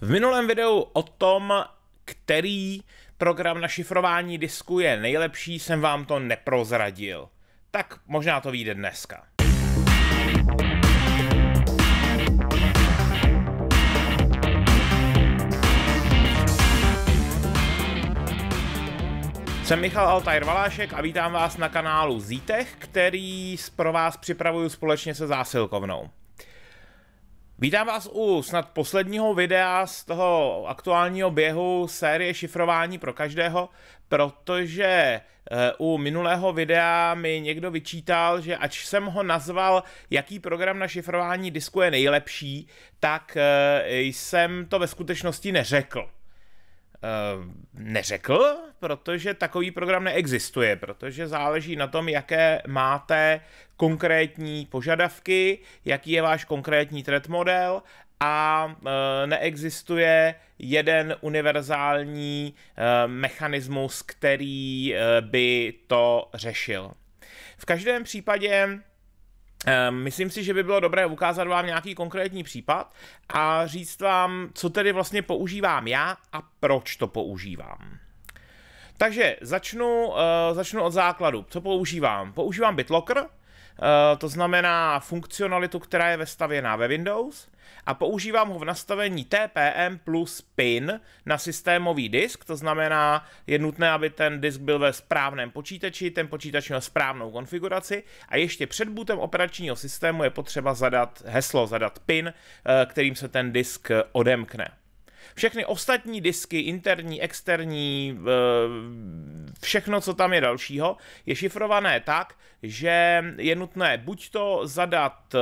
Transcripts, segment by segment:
V minulém videu o tom, který program na šifrování disku je nejlepší, jsem vám to neprozradil. Tak možná to vyjde dneska. Jsem Michal Altair Valášek a vítám vás na kanálu Zítech, který pro vás připravuju společně se zásilkovnou. Vítám vás u snad posledního videa z toho aktuálního běhu série šifrování pro každého, protože eh, u minulého videa mi někdo vyčítal, že ač jsem ho nazval, jaký program na šifrování disku je nejlepší, tak eh, jsem to ve skutečnosti neřekl. Eh, neřekl, protože takový program neexistuje, protože záleží na tom, jaké máte konkrétní požadavky, jaký je váš konkrétní threat model a eh, neexistuje jeden univerzální eh, mechanismus, který by to řešil. V každém případě Ehm, myslím si, že by bylo dobré ukázat vám nějaký konkrétní případ a říct vám, co tedy vlastně používám já a proč to používám. Takže začnu, eh, začnu od základu. Co používám? Používám BitLocker, Eh, to znamená funkcionalitu, která je vestavěná ve Windows a používám ho v nastavení TPM plus PIN na systémový disk, to znamená, je nutné, aby ten disk byl ve správném počítači, ten počítač měl správnou konfiguraci a ještě před bootem operačního systému je potřeba zadat heslo, zadat PIN, eh, kterým se ten disk odemkne. Všechny ostatní disky, interní, externí, eh, všechno, co tam je dalšího, je šifrované tak, že je nutné buď to zadat eh,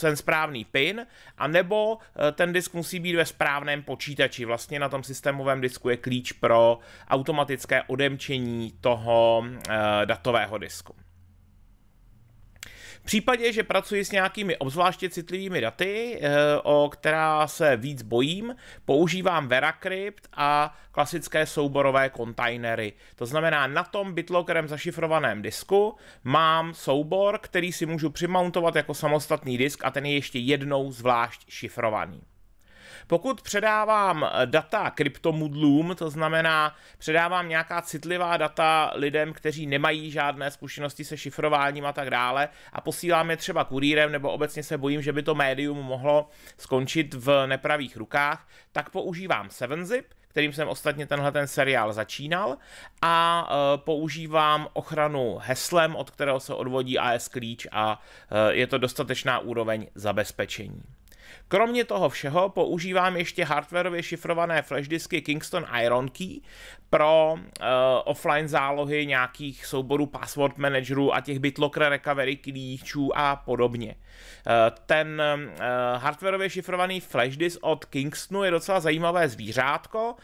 ten správný PIN, anebo eh, ten disk musí být ve správném počítači. Vlastně na tom systémovém disku je klíč pro automatické odemčení toho datového disku. V případě, že pracuji s nějakými obzvláště citlivými daty, eh, o která se víc bojím, používám VeraCrypt a klasické souborové kontajnery. To znamená, na tom BitLockerem zašifrovaném disku mám soubor, který si můžu přimountovat jako samostatný disk a ten je ještě jednou zvlášť šifrovaný. Pokud předávám eh, data kryptomudlům, to znamená, předávám nějaká citlivá data lidem, kteří nemají žádné zkušenosti se šifrováním a tak dále, a posílám je třeba kurýrem, nebo obecně se bojím, že by to médium mohlo skončit v nepravých rukách, tak používám 7zip, kterým jsem ostatně tenhle ten seriál začínal a e, používám ochranu heslem, od kterého se odvodí AS klíč a e, je to dostatečná úroveň zabezpečení. Kromě toho všeho používám ještě hardwareově šifrované flashdisky Kingston Iron Key pro uh, offline zálohy nějakých souborů password managerů a těch BitLocker recovery klíčů a podobně. Uh, ten uh, eh, hardwareově šifrovaný flashdisk od Kingstonu je docela zajímavé zvířátko, uh,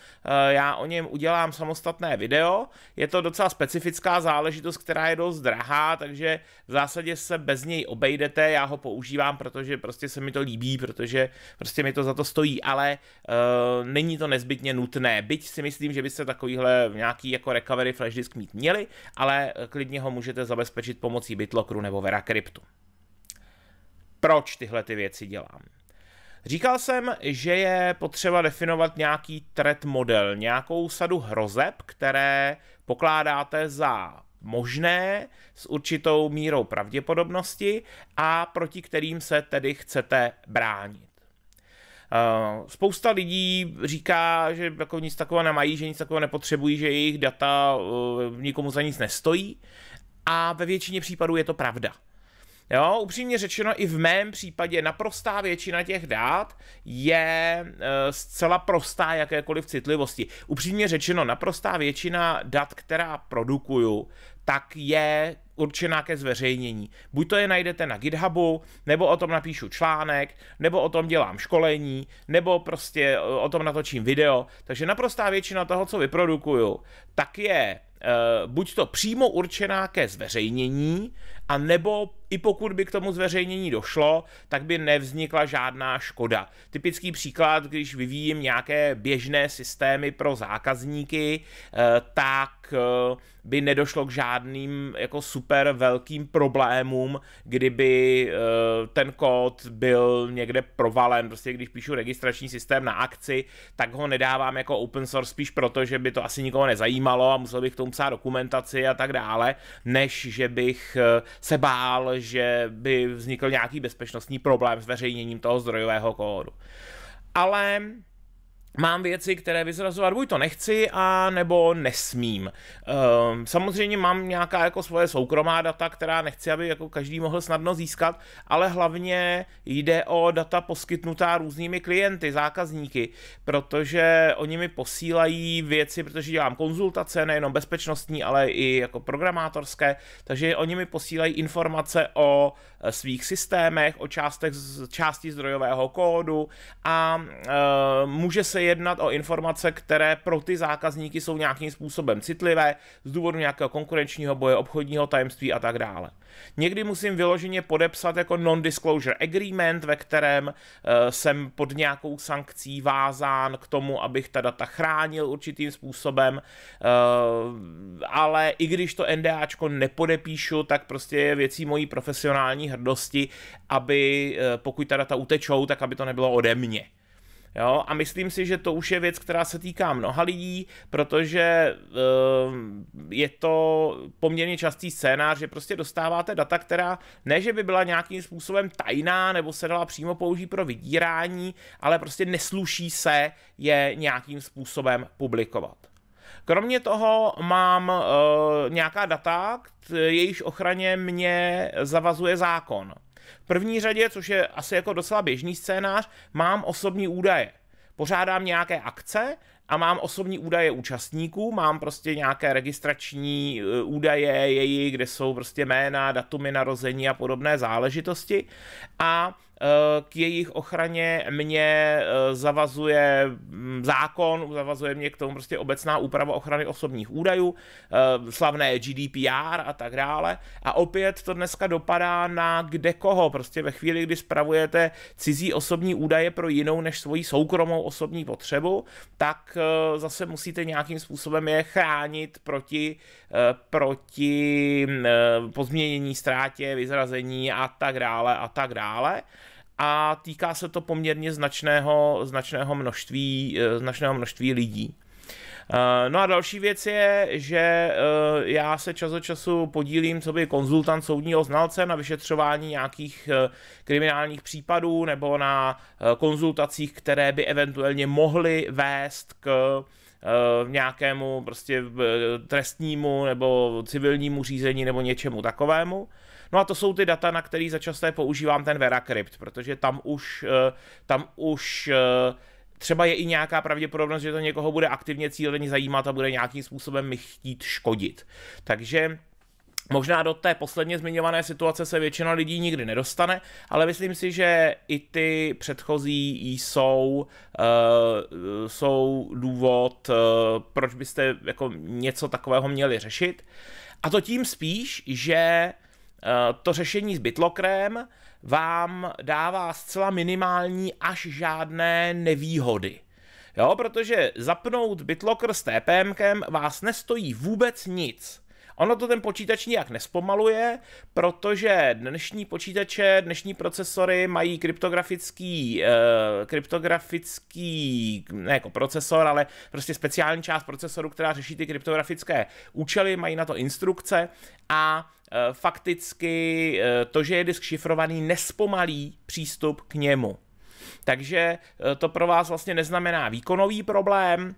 já o něm udělám samostatné video, je to docela specifická záležitost, která je dost drahá, takže v zásadě se bez něj obejdete, já ho používám, protože prostě se mi to líbí, protože prostě mi to za to stojí, ale uh, není to nezbytně nutné. Byť si myslím, že byste takovýhle nějaký jako recovery flash disk mít měli, ale eh, klidně ho můžete zabezpečit pomocí BitLockeru nebo VeraCryptu. Proč tyhle ty věci dělám? Říkal jsem, že je potřeba definovat nějaký threat model, nějakou sadu hrozeb, které pokládáte za možné s určitou mírou pravděpodobnosti a proti kterým se tedy chcete bránit. Eh, spousta lidí říká, že jako nic takového nemají, že nic takového nepotřebují, že jejich data eh, nikomu za nic nestojí a ve většině případů je to pravda. Jo, upřímně řečeno, i v mém případě naprostá většina těch dát je e, zcela prostá jakékoliv citlivosti. Upřímně řečeno, naprostá většina dat, která produkuju, tak je určená ke zveřejnění. Buď to je najdete na GitHubu, nebo o tom napíšu článek, nebo o tom dělám školení, nebo prostě eh, o tom natočím video. Takže naprostá většina toho, co vyprodukuju, tak je eh, buď to přímo určená ke zveřejnění, a nebo i pokud by k tomu zveřejnění došlo, tak by nevznikla žádná škoda. Typický příklad, když vyvíjím nějaké běžné systémy pro zákazníky, eh, tak eh, by nedošlo k žádným jako super velkým problémům, kdyby eh, ten kód byl někde provalen. Prostě když píšu registrační systém na akci, tak ho nedávám jako open source spíš proto, že by to asi nikoho nezajímalo a musel bych k tomu psát dokumentaci a tak dále, než že bych se bál, že by vznikl nějaký bezpečnostní problém s veřejněním toho zdrojového kódu. Ale mám věci, které vyzrazovat buď to nechci, a nebo nesmím. Um, samozřejmě mám nějaká jako svoje soukromá data, která nechci, aby jako každý mohl snadno získat, ale hlavně jde o data poskytnutá různými klienty, zákazníky, protože oni mi posílají věci, protože dělám konzultace, nejenom bezpečnostní, ale i jako programátorské, takže oni mi posílají informace o eh, svých systémech, o částech, části zdrojového kódu a uh, může se jednat o informace, které pro ty zákazníky jsou nějakým způsobem citlivé z důvodu nějakého konkurenčního boje, obchodního tajemství a tak dále. Někdy musím vyloženě podepsat jako non-disclosure agreement, ve kterém uh, jsem pod nějakou sankcí vázán k tomu, abych ta data chránil určitým způsobem, uh, ale i když to NDAčko nepodepíšu, tak prostě je věcí mojí profesionální hrdosti, aby uh, pokud ta data utečou, tak aby to nebylo ode mě. Jo? A myslím si, že to už je věc, která se týká mnoha lidí, protože ehm, je to poměrně častý scénář, že prostě dostáváte data, která ne, že by byla nějakým způsobem tajná nebo se dala přímo použít pro vydírání, ale prostě nesluší se je nějakým způsobem publikovat. Kromě toho mám uh, nějaká data, k jejíž ochraně mě zavazuje zákon. V první řadě, což je asi jako docela běžný scénář, mám osobní údaje. Pořádám nějaké akce a mám osobní údaje účastníků, mám prostě nějaké registrační eh, údaje její, kde jsou prostě jména, datumy narození a podobné záležitosti. A Eh, k jejich ochraně mě eh, zavazuje mm, zákon, zavazuje mě k tomu prostě obecná úprava ochrany osobních údajů, eh, slavné GDPR a tak dále. A opět to dneska dopadá na kde koho, prostě ve chvíli, kdy spravujete cizí osobní údaje pro jinou než svoji soukromou osobní potřebu, tak zase musíte nějakým způsobem je chránit proti, proti mm, pozměnění, ztrátě, vyzrazení a tak dále a tak dále a týká se to poměrně značného, značného, množství, eh, značného množství lidí. Eh, no a další věc je, že eh, já se čas od času podílím co by konzultant soudního znalce na vyšetřování nějakých kriminálních případů nebo na konzultacích, které by eventuálně mohly vést k nějakému prostě trestnímu nebo civilnímu řízení nebo něčemu takovému. No a to jsou ty data, na který začasté používám ten VeraCrypt, protože tam už, eh, tam už eh, třeba je i nějaká pravděpodobnost, že to někoho bude aktivně cíleně zajímat a bude nějakým způsobem mi chtít škodit. Takže Možná do té posledně zmiňované situace se většina lidí nikdy nedostane, ale myslím si, že i ty předchozí jsou, uh, jsou důvod, uh, proč byste jako něco takového měli řešit. A to tím spíš, že uh, Eh, to řešení s bitlokrem vám dává zcela minimální až žádné nevýhody. Jo, protože zapnout BitLocker s TPMkem vás nestojí vůbec nic. Ono to ten počítač nijak nespomaluje, protože dnešní počítače, dnešní procesory mají kryptografický, eh, kryptografický, ne jako procesor, ale prostě speciální část procesoru, která řeší ty kryptografické účely, mají na to instrukce a eh, fakticky eh, to, že je disk šifrovaný, nespomalí přístup k němu. Takže eh, to pro vás vlastně neznamená výkonový problém,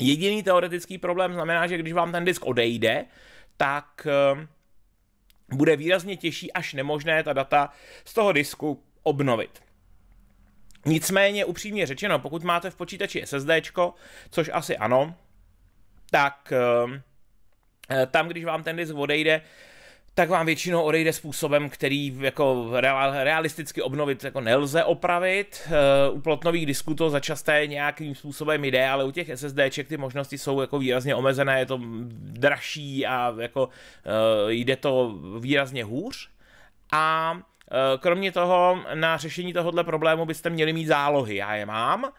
Jediný teoretický problém znamená, že když vám ten disk odejde, tak ehm, bude výrazně těžší až nemožné ta data z toho disku obnovit. Nicméně upřímně řečeno, pokud máte v počítači SSD, což asi ano, tak ehm, eh, tam, když vám ten disk odejde, tak vám většinou odejde způsobem, který jako realisticky obnovit jako nelze opravit. Eh, u plotnových disků to začasté nějakým způsobem jde, ale u těch SSDček ty možnosti jsou jako výrazně omezené, je to dražší a jako eh, jde to výrazně hůř. A eh, Kromě toho, na řešení tohohle problému byste měli mít zálohy. Já je mám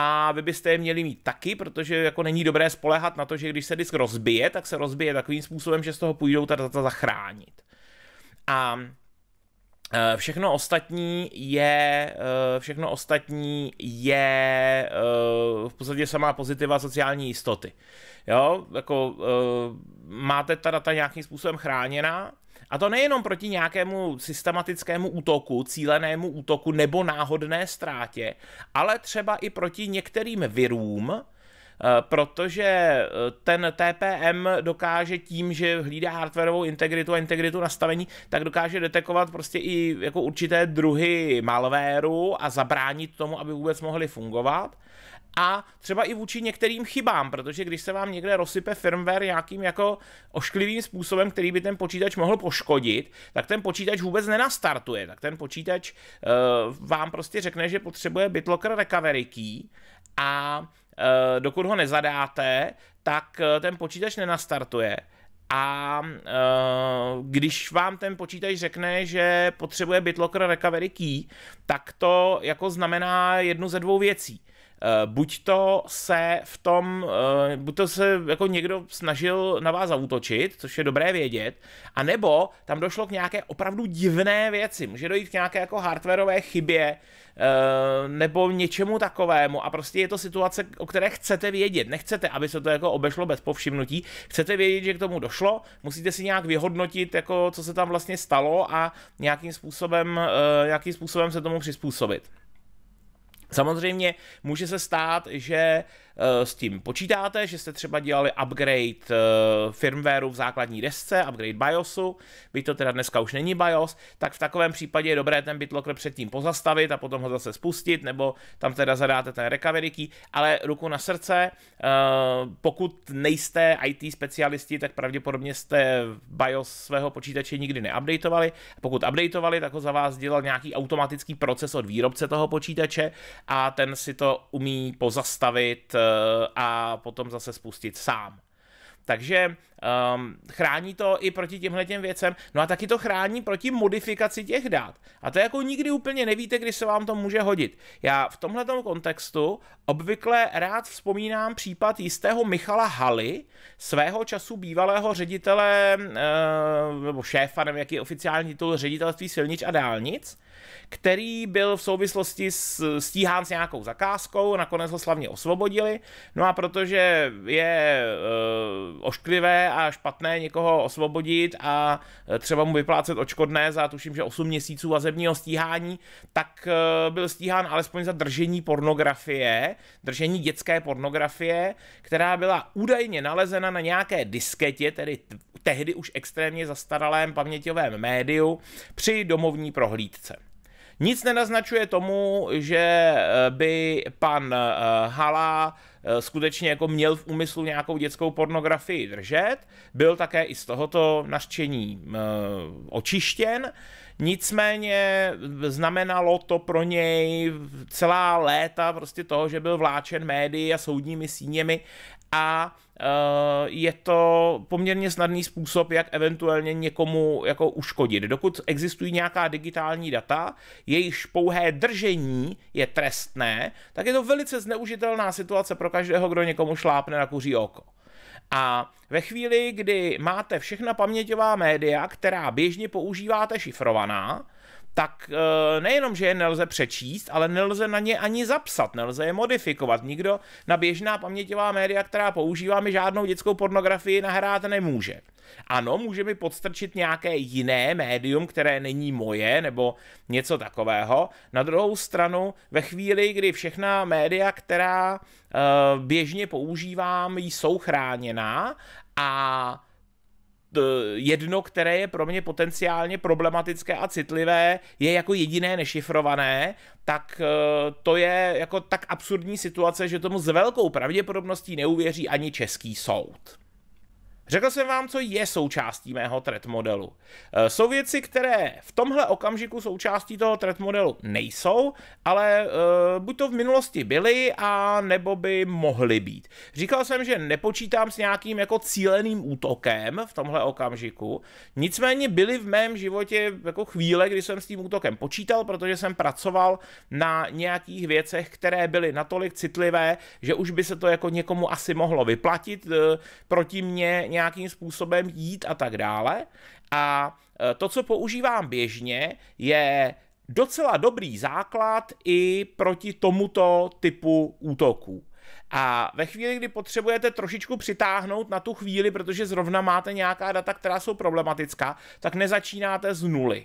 a vy byste je měli mít taky, protože jako není dobré spolehat na to, že když se disk rozbije, tak se rozbije takovým způsobem, že z toho půjdou ta data zachránit. A e, Všechno ostatní je, e, všechno ostatní je e, v podstatě samá pozitiva sociální jistoty. Jo, jako máte ta data nějakým způsobem chráněná, a to nejenom proti nějakému systematickému útoku, cílenému útoku nebo náhodné ztrátě, ale třeba i proti některým virům, eh, protože eh, ten TPM dokáže tím, že hlídá hardwareovou integritu a integritu nastavení, tak dokáže detekovat prostě i jako určité druhy malwareu a zabránit tomu, aby vůbec mohly fungovat a třeba i vůči některým chybám, protože když se vám někde rozsype firmware nějakým jako ošklivým způsobem, který by ten počítač mohl poškodit, tak ten počítač vůbec nenastartuje, tak ten počítač uh, vám prostě řekne, že potřebuje BitLocker recovery key a uh, dokud ho nezadáte, tak uh, ten počítač nenastartuje. A uh, když vám ten počítač řekne, že potřebuje BitLocker recovery key, tak to jako znamená jednu ze dvou věcí. Eh, buď to se v tom, eh, buď to se jako někdo snažil na vás zautočit, což je dobré vědět, anebo tam došlo k nějaké opravdu divné věci, může dojít k nějaké jako hardwareové chybě, eh, nebo něčemu takovému a prostě je to situace, o které chcete vědět. Nechcete, aby se to jako obešlo bez povšimnutí. Chcete vědět, že k tomu došlo, musíte si nějak vyhodnotit, jako co se tam vlastně stalo a nějakým způsobem, nějakým způsobem se tomu přizpůsobit. Samozřejmě může se stát, že Eh, s tím počítáte, že jste třeba dělali upgrade eh, firmwareu v základní desce, upgrade BIOSu, by to teda dneska už není BIOS, tak v takovém případě je dobré ten BitLocker předtím pozastavit a potom ho zase spustit, nebo tam teda zadáte ten recovery key, ale ruku na srdce, eh, pokud nejste IT specialisti, tak pravděpodobně jste BIOS svého počítače nikdy neupdateovali. Pokud updateovali, tak ho za vás dělal nějaký automatický proces od výrobce toho počítače a ten si to umí pozastavit a potom zase spustit sám. Takže um, chrání to i proti těmhle těm věcem, no a taky to chrání proti modifikaci těch dat. A to jako nikdy úplně nevíte, kdy se vám to může hodit. Já v tomhle kontextu obvykle rád vzpomínám případ jistého Michala Haly, svého času bývalého ředitele, uh, nebo šéfa, nevím jaký je oficiální titul, ředitelství silnic a dálnic, který byl v souvislosti s, stíhán s nějakou zakázkou, nakonec ho slavně osvobodili, no a protože je uh, ošklivé a špatné někoho osvobodit a e, třeba mu vyplácet očkodné za tuším, že 8 měsíců vazebního stíhání, tak e, byl stíhán alespoň za držení pornografie, držení dětské pornografie, která byla údajně nalezena na nějaké disketě, tedy tehdy už extrémně zastaralém paměťovém médiu, při domovní prohlídce. Nic nenaznačuje tomu, že e, by pan Hala Eh, skutečně jako měl v úmyslu nějakou dětskou pornografii držet, byl také i z tohoto nařčení eh, očištěn, Nicméně znamenalo to pro něj celá léta prostě toho, že byl vláčen médií a soudními síněmi a eh, je to poměrně snadný způsob, jak eventuálně někomu jako uškodit. Dokud existují nějaká digitální data, jejichž pouhé držení je trestné, tak je to velice zneužitelná situace pro každého, kdo někomu šlápne na kuří oko. A ve chvíli, kdy máte všechna paměťová média, která běžně používáte šifrovaná, tak eh, nejenom, že je nelze přečíst, ale nelze na ně ani zapsat, nelze je modifikovat. Nikdo na běžná paměťová média, která používáme žádnou dětskou pornografii nahrát nemůže. Ano, může mi podstrčit nějaké jiné médium, které není moje, nebo něco takového. Na druhou stranu, ve chvíli, kdy všechna média, která eh, běžně používám, jsou chráněná a jedno, které je pro mě potenciálně problematické a citlivé, je jako jediné nešifrované, tak e, to je jako tak absurdní situace, že tomu s velkou pravděpodobností neuvěří ani český soud. Řekl jsem vám, co je součástí mého threat modelu. Eh, jsou věci, které v tomhle okamžiku součástí toho threat modelu nejsou, ale eh, buď to v minulosti byly, a nebo by mohly být. Říkal jsem, že nepočítám s nějakým jako cíleným útokem v tomhle okamžiku, nicméně byly v mém životě jako chvíle, kdy jsem s tím útokem počítal, protože jsem pracoval na nějakých věcech, které byly natolik citlivé, že už by se to jako někomu asi mohlo vyplatit eh, proti mně nějakým způsobem jít a tak dále. A e, to, co používám běžně, je docela dobrý základ i proti tomuto typu útoků. A ve chvíli, kdy potřebujete trošičku přitáhnout na tu chvíli, protože zrovna máte nějaká data, která jsou problematická, tak nezačínáte z nuly.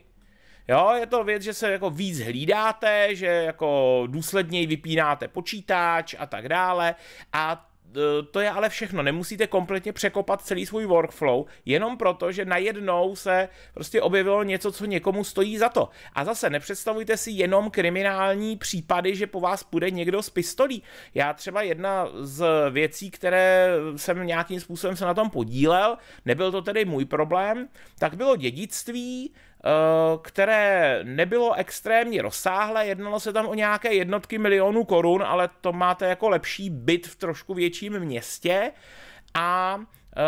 Jo, je to věc, že se jako víc hlídáte, že jako důsledněji vypínáte počítač a tak dále. A Eh, to je ale všechno. Nemusíte kompletně překopat celý svůj workflow, jenom proto, že najednou se prostě objevilo něco, co někomu stojí za to. A zase nepředstavujte si jenom kriminální případy, že po vás půjde někdo s pistolí. Já třeba jedna z věcí, které jsem nějakým způsobem se na tom podílel, nebyl to tedy můj problém, tak bylo dědictví, Eh, které nebylo extrémně rozsáhlé, jednalo se tam o nějaké jednotky milionů korun, ale to máte jako lepší byt v trošku větším městě a eh,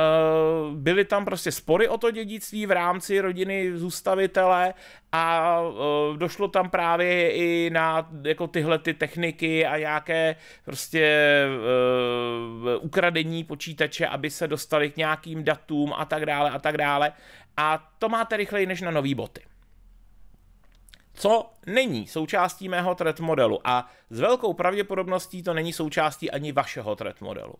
byly tam prostě spory o to dědictví v rámci rodiny zůstavitele a eh, došlo tam právě i na jako tyhle ty techniky a nějaké prostě ukradení počítače, aby se dostali k nějakým datům a tak dále a tak dále a to máte rychleji než na nové boty. Co není součástí mého thread modelu a s velkou pravděpodobností to není součástí ani vašeho thread modelu.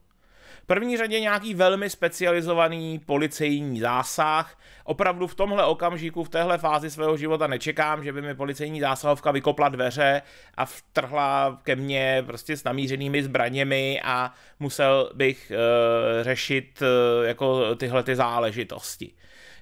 V první řadě nějaký velmi specializovaný policejní zásah. Opravdu v tomhle okamžiku, v téhle fázi svého života nečekám, že by mi policejní zásahovka vykopla dveře a vtrhla ke mně prostě s namířenými zbraněmi a musel bych e, řešit e, jako tyhle ty záležitosti.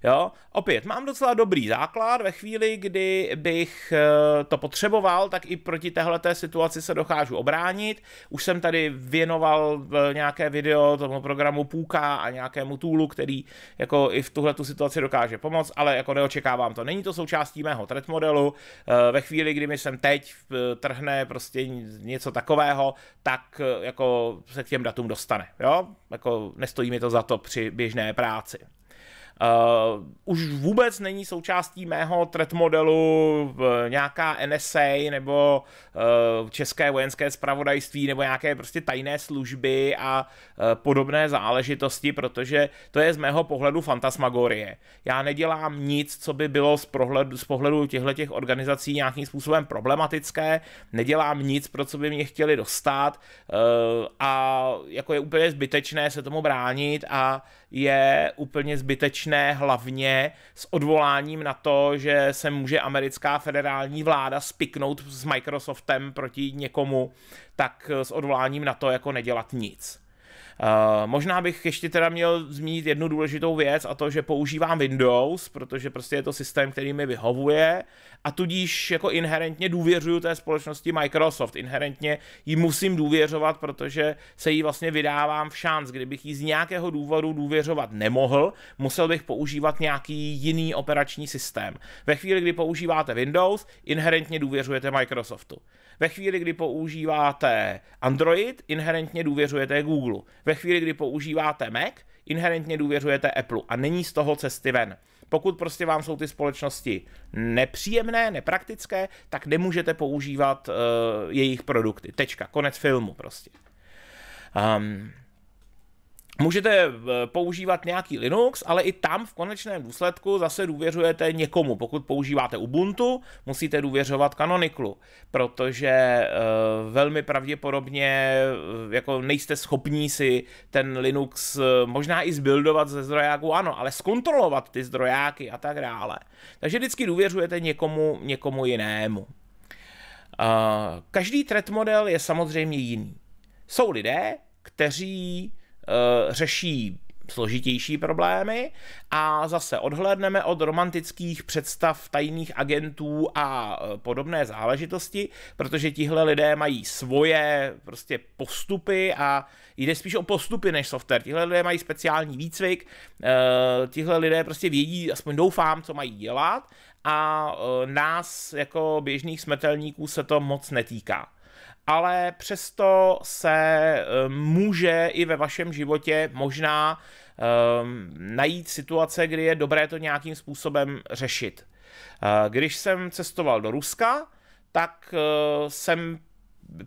Jo? Opět, mám docela dobrý základ, ve chvíli, kdy bych eh, to potřeboval, tak i proti téhleté situaci se dokážu obránit. Už jsem tady věnoval eh, nějaké video tomu programu Půka a nějakému toolu, který jako i v tuhle situaci dokáže pomoct, ale jako neočekávám to. Není to součástí mého threat modelu. Eh, ve chvíli, kdy mi sem teď trhne prostě něco takového, tak jako se k těm datům dostane. Jo? Jako nestojí mi to za to při běžné práci. Uh, už vůbec není součástí mého threat modelu eh, nějaká NSA nebo uh, české vojenské spravodajství nebo nějaké prostě tajné služby a uh, podobné záležitosti, protože to je z mého pohledu fantasmagorie. Já nedělám nic, co by bylo z, prohledu, z pohledu těchto organizací nějakým způsobem problematické, nedělám nic, pro co by mě chtěli dostat uh, a jako je úplně zbytečné se tomu bránit a uh, je úplně zbytečné, hlavně s odvoláním na to, že se může americká federální vláda spiknout s Microsoftem proti někomu, tak s odvoláním na to jako nedělat nic. Eh, možná bych ještě teda měl zmínit jednu důležitou věc a to, že používám Windows, protože prostě je to systém, který mi vyhovuje a tudíž jako inherentně důvěřuju té společnosti Microsoft. Inherentně jí musím důvěřovat, protože se jí vlastně vydávám v šanc. Kdybych jí z nějakého důvodu důvěřovat nemohl, musel bych používat nějaký jiný operační systém. Ve chvíli, kdy používáte Windows, inherentně důvěřujete Microsoftu. Ve chvíli, kdy používáte Android, inherentně důvěřujete Google. Ve chvíli, kdy používáte Mac, inherentně důvěřujete Apple a není z toho cesty ven. Pokud prostě vám jsou ty společnosti nepříjemné, nepraktické, tak nemůžete používat uh, jejich produkty. Tečka. Konec filmu prostě. Um, Můžete eh, používat nějaký Linux, ale i tam v konečném důsledku zase důvěřujete někomu. Pokud používáte Ubuntu, musíte důvěřovat Canonicalu, protože eh, velmi pravděpodobně eh, jako nejste schopní si ten Linux možná i zbuildovat ze zdrojáků, ano, ale zkontrolovat ty zdrojáky a tak dále. Takže vždycky důvěřujete někomu, někomu jinému. Každý thread model je samozřejmě jiný. Jsou lidé, kteří Eh, řeší složitější problémy a zase odhlédneme od romantických představ tajných agentů a eh, podobné záležitosti, protože tihle lidé mají svoje prostě postupy a jde spíš o postupy než software. Tihle lidé mají speciální výcvik, eh, tihle lidé prostě vědí, aspoň doufám, co mají dělat a nás jako běžných smetelníků se to moc netýká ale přesto se eh, může i ve vašem životě možná eh, najít situace, kdy je dobré to nějakým způsobem řešit. Eh, když jsem cestoval do Ruska, tak jsem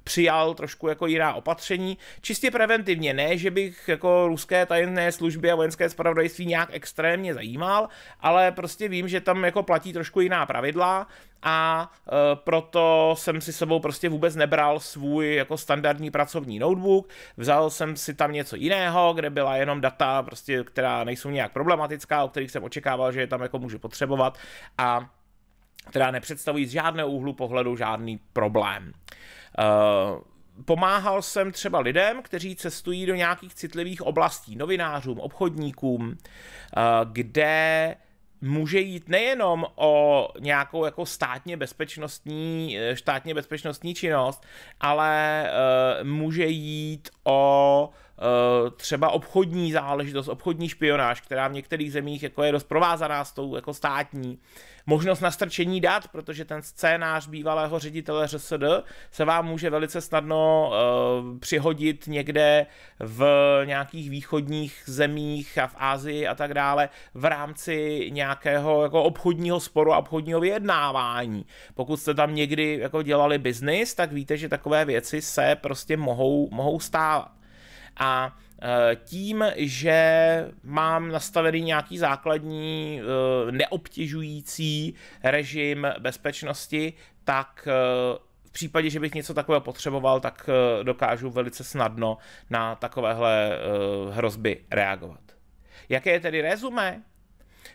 přijal trošku jako jiná opatření, čistě preventivně, ne, že bych jako ruské tajné služby a vojenské spravodajství nějak extrémně zajímal, ale prostě vím, že tam jako platí trošku jiná pravidla a e, proto jsem si sebou prostě vůbec nebral svůj jako standardní pracovní notebook, vzal jsem si tam něco jiného, kde byla jenom data, prostě, která nejsou nějak problematická, o kterých jsem očekával, že je tam jako můžu potřebovat a která nepředstavují z žádného úhlu pohledu žádný problém. Uh, pomáhal jsem třeba lidem, kteří cestují do nějakých citlivých oblastí, novinářům, obchodníkům, eh, kde může jít nejenom o nějakou jako státně bezpečnostní, eh, státně bezpečnostní činnost, ale může jít o třeba obchodní záležitost, obchodní špionáž, která v některých zemích jako je dost provázaná s tou jako státní. Možnost nastrčení dat, protože ten scénář bývalého ředitele ŘSD se vám může velice snadno uh, přihodit někde v nějakých východních zemích a v Ázii a tak dále v rámci nějakého jako obchodního sporu a obchodního vyjednávání. Pokud jste tam někdy jako dělali biznis, tak víte, že takové věci se prostě mohou, mohou stávat. A Eh, tím, že mám nastavený nějaký základní eh, neobtěžující režim bezpečnosti, tak eh, v případě, že bych něco takového potřeboval, tak dokážu velice snadno na takovéhle hrozby reagovat. Jaké je tedy rezumé?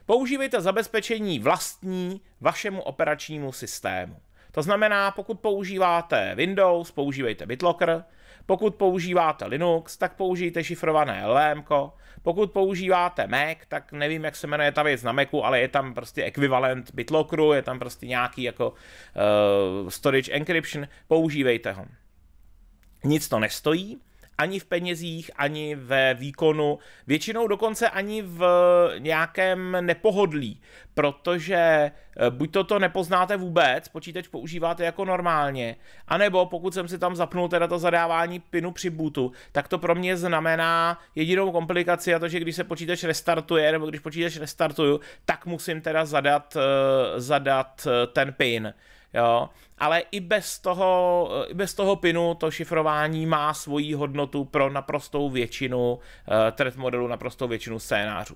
Používejte zabezpečení vlastní vašemu operačnímu systému. To znamená, pokud používáte Windows, používejte BitLocker, pokud používáte Linux, tak použijte šifrované LM. Pokud používáte Mac, tak nevím, jak se jmenuje ta věc na Macu, ale je tam prostě ekvivalent BitLockeru, je tam prostě nějaký jako uh, storage encryption, používejte ho. Nic to nestojí, ani v penězích, ani ve výkonu, většinou dokonce ani v nějakém nepohodlí, protože eh, buď to, to nepoznáte vůbec, počítač používáte jako normálně, anebo pokud jsem si tam zapnul teda to zadávání pinu při bootu, tak to pro mě znamená jedinou komplikaci a to, že když se počítač restartuje, nebo když počítač restartuju, tak musím teda zadat, eh, zadat eh, ten pin. Jo. Ale i bez, toho, i bez toho pinu to šifrování má svoji hodnotu pro naprostou většinu uh, eh, thread modelů, naprostou většinu scénářů.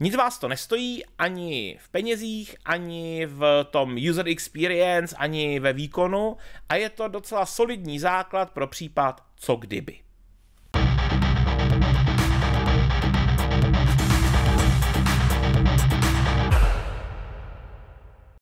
Nic vás to nestojí ani v penězích, ani v tom user experience, ani ve výkonu a je to docela solidní základ pro případ co kdyby.